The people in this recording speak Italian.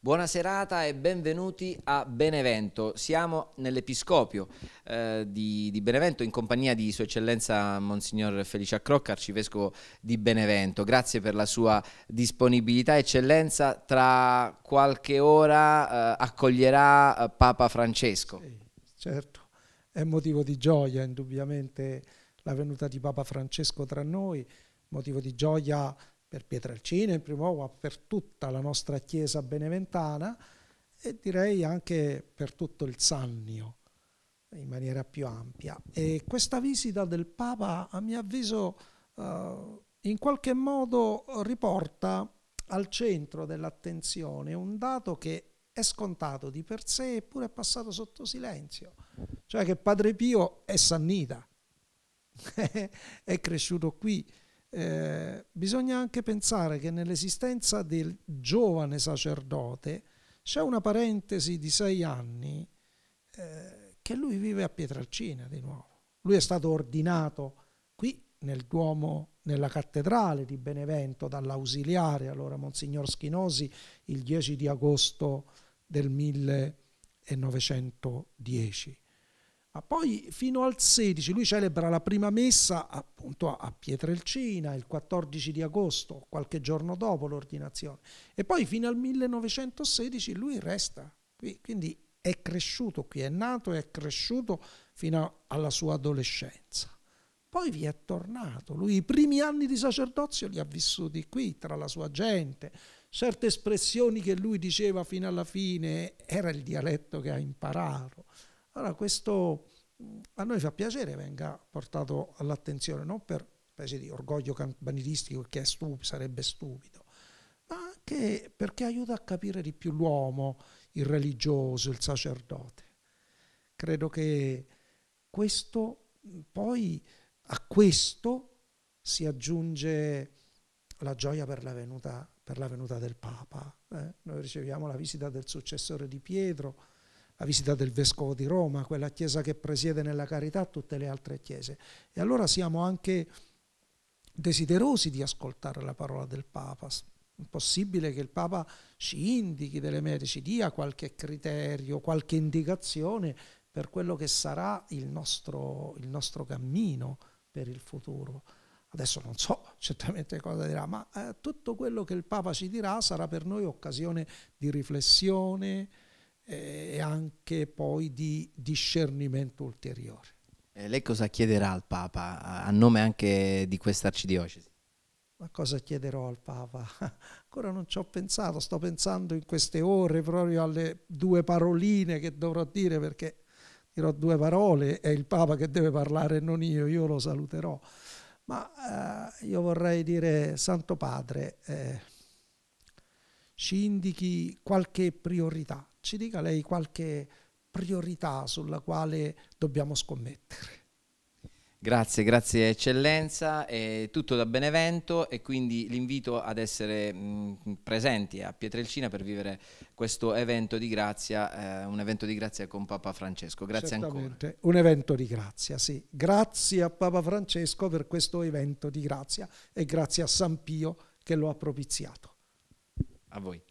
Buona serata e benvenuti a Benevento. Siamo nell'Episcopio eh, di, di, Benevento in compagnia di Sua Eccellenza Monsignor Felice Crocca, arcivescovo di Benevento. Grazie per la sua disponibilità. Eccellenza, tra qualche ora eh, accoglierà eh, Papa Francesco. Sì, certo, è motivo di gioia indubbiamente la venuta di Papa Francesco tra noi, motivo di gioia per Pietrelcina in primo Primova, per tutta la nostra chiesa beneventana e direi anche per tutto il Sannio in maniera più ampia. E questa visita del Papa, a mio avviso, eh, in qualche modo riporta al centro dell'attenzione un dato che è scontato di per sé eppure è passato sotto silenzio, cioè che Padre Pio è sannita, è cresciuto qui, eh, bisogna anche pensare che nell'esistenza del giovane sacerdote c'è una parentesi di sei anni eh, che lui vive a Pietralcina di nuovo. Lui è stato ordinato qui nel Duomo, nella cattedrale di Benevento dall'ausiliare, allora Monsignor Schinosi, il 10 di agosto del 1910 ma poi fino al 16 lui celebra la prima messa appunto a Pietrelcina il 14 di agosto, qualche giorno dopo l'ordinazione, e poi fino al 1916 lui resta qui, quindi è cresciuto qui, è nato e è cresciuto fino alla sua adolescenza. Poi vi è tornato, lui i primi anni di sacerdozio li ha vissuti qui, tra la sua gente, certe espressioni che lui diceva fino alla fine era il dialetto che ha imparato. Allora questo a noi fa piacere venga portato all'attenzione, non per specie di orgoglio campanilistico che stup sarebbe stupido, ma anche perché aiuta a capire di più l'uomo, il religioso, il sacerdote. Credo che questo poi a questo si aggiunge la gioia per la venuta, per la venuta del Papa. Eh? Noi riceviamo la visita del successore di Pietro, la visita del Vescovo di Roma, quella chiesa che presiede nella carità tutte le altre chiese. E allora siamo anche desiderosi di ascoltare la parola del Papa. È possibile che il Papa ci indichi delle mete, ci dia qualche criterio, qualche indicazione per quello che sarà il nostro, il nostro cammino per il futuro. Adesso non so certamente cosa dirà, ma eh, tutto quello che il Papa ci dirà sarà per noi occasione di riflessione, eh, e anche poi di discernimento ulteriore. E eh, lei cosa chiederà al Papa a nome anche di questa arcidiocesi? Ma cosa chiederò al Papa? Ancora non ci ho pensato, sto pensando in queste ore proprio alle due paroline che dovrò dire perché dirò due parole, è il Papa che deve parlare, non io, io lo saluterò. Ma eh, io vorrei dire, Santo Padre, eh, ci indichi qualche priorità ci dica lei qualche priorità sulla quale dobbiamo scommettere. Grazie, grazie eccellenza, è tutto da Benevento e quindi l'invito ad essere mh, presenti a Pietrelcina per vivere questo evento di grazia, eh, un evento di grazia con Papa Francesco. Grazie Certamente, ancora. Un evento di grazia, sì. Grazie a Papa Francesco per questo evento di grazia e grazie a San Pio che lo ha propiziato. A voi.